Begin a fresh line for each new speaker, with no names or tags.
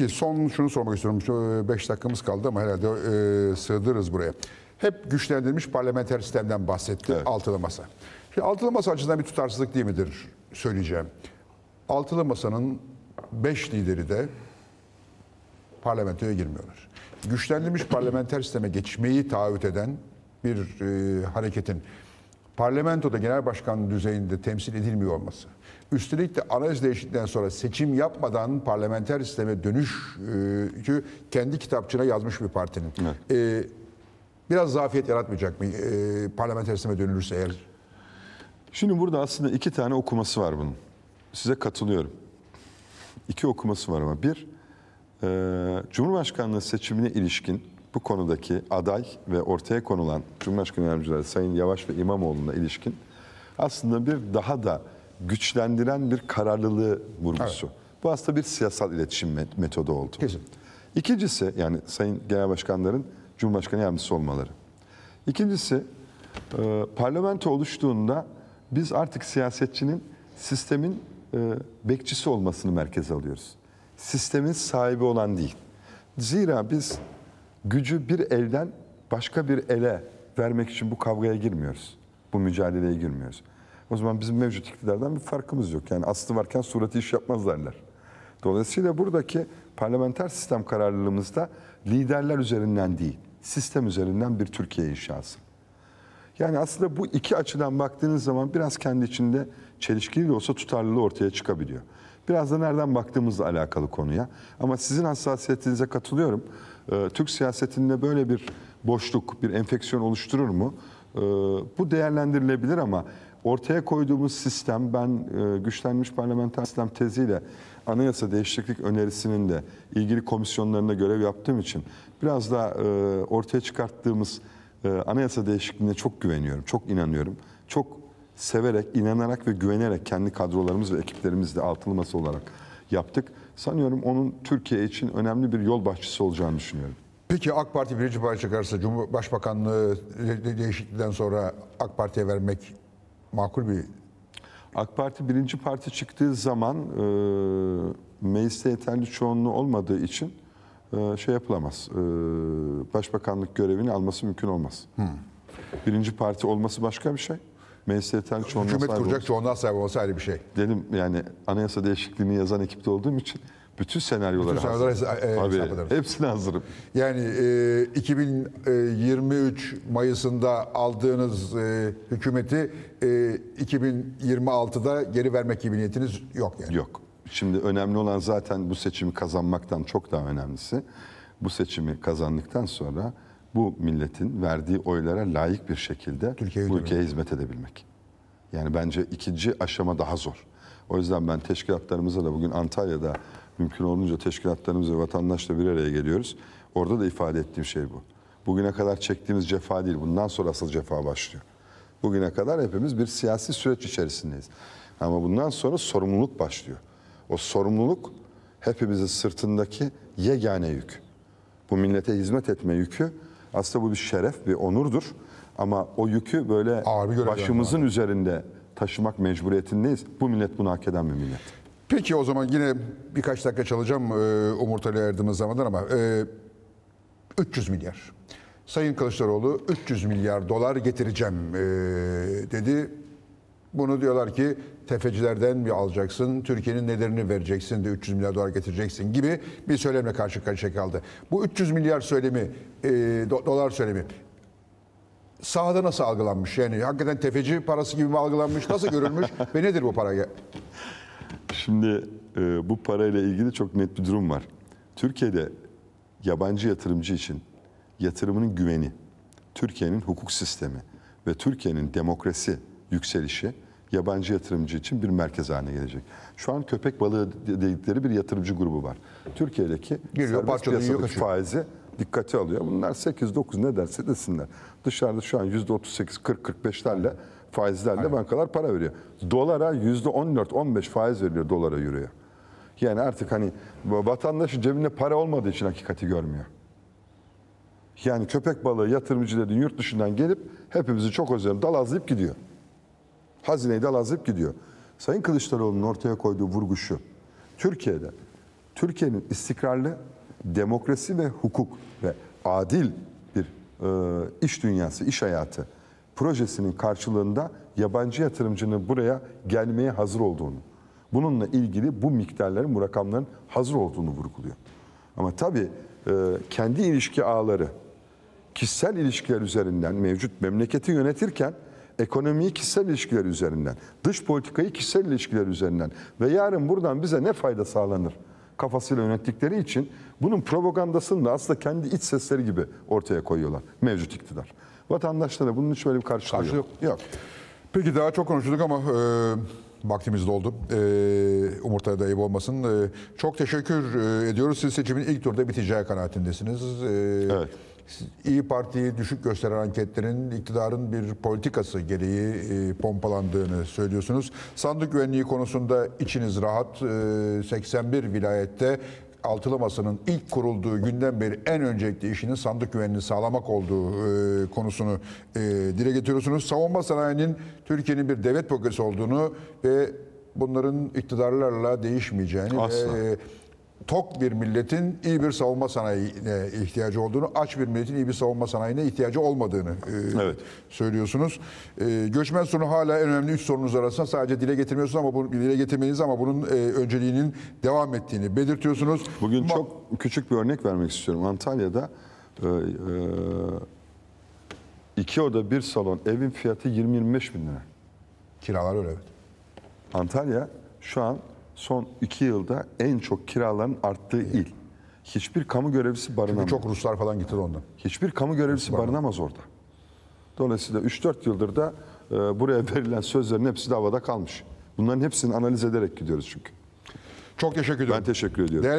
Ki son şunu sormak istiyorum. Şu 5 e, dakikamız kaldı ama herhalde e, sığdırırız buraya. Hep güçlendirilmiş parlamenter sistemden bahsetti evet. altılı masa. Şimdi altılı masa açısından bir tutarsızlık değil midir söyleyeceğim. Altılı masanın 5 lideri de parlamentoya girmiyorlar. Güçlendirilmiş parlamenter sisteme geçmeyi taahhüt eden bir e, hareketin parlamentoda genel başkan düzeyinde temsil edilmiyor olması Üstelik de anayasa değişikliğinden sonra seçim yapmadan parlamenter sisteme dönüş e, kendi kitapçığına yazmış bir partinin. Evet. E, biraz zafiyet
yaratmayacak mı e, parlamenter sisteme dönülürse eğer? Şimdi burada aslında iki tane okuması var bunun. Size katılıyorum. İki okuması var ama bir, e, Cumhurbaşkanlığı seçimine ilişkin bu konudaki aday ve ortaya konulan Cumhurbaşkanı yardımcıları Sayın Yavaş ve İmamoğlu'na ilişkin aslında bir daha da güçlendiren bir kararlılığı vurgusu. Evet. Bu aslında bir siyasal iletişim metodu oldu. Kesin. İkincisi yani Sayın Genel Başkanların Cumhurbaşkanı Yardımcısı olmaları. İkincisi e, parlamento oluştuğunda biz artık siyasetçinin sistemin e, bekçisi olmasını merkeze alıyoruz. Sistemin sahibi olan değil. Zira biz gücü bir elden başka bir ele vermek için bu kavgaya girmiyoruz. Bu mücadeleye girmiyoruz. O zaman bizim mevcut iktidardan bir farkımız yok. Yani aslı varken sureti iş yapmazlarlar. Dolayısıyla buradaki parlamenter sistem kararlılığımızda liderler üzerinden değil, sistem üzerinden bir Türkiye inşası. Yani aslında bu iki açıdan baktığınız zaman biraz kendi içinde çelişkili de olsa tutarlılığı ortaya çıkabiliyor. Biraz da nereden baktığımızla alakalı konuya. Ama sizin hassasiyetinize katılıyorum. Ee, Türk siyasetinde böyle bir boşluk, bir enfeksiyon oluşturur mu? Ee, bu değerlendirilebilir ama ortaya koyduğumuz sistem ben e, güçlenmiş parlamenter sistem teziyle anayasa değişiklik önerisinin de ilgili komisyonlarına görev yaptığım için biraz da e, ortaya çıkarttığımız e, anayasa değişikliğine çok güveniyorum, çok inanıyorum. Çok severek, inanarak ve güvenerek kendi kadrolarımız ve ekiplerimizle altılı masa olarak yaptık. Sanıyorum onun Türkiye için önemli bir yol bahçesi olacağını düşünüyorum.
Peki AK Parti birinci parça çıkarsa Cumhurbaşkanlığı değişikliğinden sonra AK Parti'ye vermek makul bir...
AK Parti birinci parti çıktığı zaman e, mecliste yeterli çoğunluğu olmadığı için e, şey yapılamaz. E, başbakanlık görevini alması mümkün olmaz. Hmm. Birinci parti olması başka bir şey. Mecliste yeterli çoğunluğa Hükümet sahip kuracak olması.
çoğunluğa sahip olması
ayrı bir şey. Dedim yani anayasa değişikliğini yazan ekipte olduğum için bütün senaryolar Bütün hazır. E, Abi, Hepsini hazırım. Yani e, 2023 e,
Mayıs'ında aldığınız e, hükümeti e, 2026'da geri vermek gibi niyetiniz
yok yani. Yok. Şimdi önemli olan zaten bu seçimi kazanmaktan çok daha önemlisi. Bu seçimi kazandıktan sonra bu milletin verdiği oylara layık bir şekilde Türkiye bu ülkeye hizmet edebilmek. Yani bence ikinci aşama daha zor. O yüzden ben teşkilatlarımıza da bugün Antalya'da mümkün olunca teşkilatlarımız vatandaşla bir araya geliyoruz. Orada da ifade ettiğim şey bu. Bugüne kadar çektiğimiz cefa değil, bundan sonra asıl cefa başlıyor. Bugüne kadar hepimiz bir siyasi süreç içerisindeyiz. Ama bundan sonra sorumluluk başlıyor. O sorumluluk hepimizin sırtındaki yegane yük. Bu millete hizmet etme yükü aslında bu bir şeref, bir onurdur. Ama o yükü böyle başımızın abi. üzerinde taşımak mecburiyetindeyiz. Bu millet bunu hak eden bir millet.
Peki o zaman yine birkaç dakika çalacağım e, Umurtalı Erdem'in zamandan ama e, 300 milyar. Sayın Kılıçdaroğlu 300 milyar dolar getireceğim e, dedi. Bunu diyorlar ki tefecilerden mi alacaksın, Türkiye'nin nelerini vereceksin de 300 milyar dolar getireceksin gibi bir söylemle karşı karşıya kaldı. Bu 300 milyar söylemi, e, do, dolar söylemi sahada nasıl algılanmış? Yani hakikaten tefeci parası gibi mi algılanmış, nasıl görülmüş ve nedir bu para?
Şimdi e, bu parayla ilgili çok net bir durum var. Türkiye'de yabancı yatırımcı için yatırımının güveni, Türkiye'nin hukuk sistemi ve Türkiye'nin demokrasi yükselişi yabancı yatırımcı için bir merkez haline gelecek. Şu an köpek balığı dedikleri bir yatırımcı grubu var. Türkiye'deki Geliyor, serbest piyasadaki faizi dikkate alıyor. Bunlar 8-9 ne derse desinler. Dışarıda şu an %38-40-45'lerle faizlerle Aynen. bankalar para veriyor. Dolara %14-15 faiz veriliyor dolara euroya. Yani artık hani vatandaşın cebinde para olmadığı için hakikati görmüyor. Yani köpek balığı yatırımcı dedi, yurt dışından gelip hepimizi çok özlerim dalazlayıp gidiyor. Hazineyi dalazlayıp gidiyor. Sayın Kılıçdaroğlu'nun ortaya koyduğu vurgu şu. Türkiye'de, Türkiye'nin istikrarlı demokrasi ve hukuk ve adil bir e, iş dünyası, iş hayatı projesinin karşılığında yabancı yatırımcının buraya gelmeye hazır olduğunu, bununla ilgili bu miktarların, bu rakamların hazır olduğunu vurguluyor. Ama tabii e, kendi ilişki ağları, kişisel ilişkiler üzerinden mevcut memleketi yönetirken ekonomiyi kişisel ilişkiler üzerinden, dış politikayı kişisel ilişkiler üzerinden ve yarın buradan bize ne fayda sağlanır kafasıyla yönettikleri için bunun propagandasını da aslında kendi iç sesleri gibi ortaya koyuyorlar mevcut iktidar. Vatandaşlara bunun hiç böyle bir karşılığı Karşı yok. yok. Yok. Peki daha çok konuştuk ama e,
vaktimiz doldu. E, Umurtay'da ayıp olmasın. E, çok teşekkür e, ediyoruz. Siz seçimin ilk turda biteceği kanaatindesiniz. E, evet. İyi Parti'yi düşük gösteren anketlerin iktidarın bir politikası gereği e, pompalandığını söylüyorsunuz. Sandık güvenliği konusunda içiniz rahat. 81 e, vilayette altılı masanın ilk kurulduğu günden beri en öncelikli işinin sandık güvenliğini sağlamak olduğu e, konusunu e, dile getiriyorsunuz. Savunma sanayinin Türkiye'nin bir devlet bölgesi olduğunu ve bunların iktidarlarla değişmeyeceğini Asla. ve tok bir milletin iyi bir savunma sanayine ihtiyacı olduğunu, aç bir milletin iyi bir savunma sanayine ihtiyacı olmadığını e, evet. söylüyorsunuz. E, göçmen sorunu hala en önemli üç sorunuz arasında sadece dile getirmiyorsunuz ama bunu dile getirmeniz ama bunun e, önceliğinin devam ettiğini belirtiyorsunuz. Bugün Ma çok
küçük bir örnek vermek istiyorum. Antalya'da e, e, iki oda bir salon evin fiyatı 20-25 bin lira. Kiralar öyle evet. Antalya şu an son iki yılda en çok kiraların arttığı il. Hiçbir kamu görevlisi barınamaz. Çünkü çok Ruslar falan gitti ondan. Hiçbir kamu görevlisi barınamaz orada. Dolayısıyla 3-4 yıldır da e, buraya verilen sözlerin hepsi de havada kalmış. Bunların hepsini analiz ederek gidiyoruz çünkü. Çok teşekkür ediyorum. Ben teşekkür ediyorum. Değerli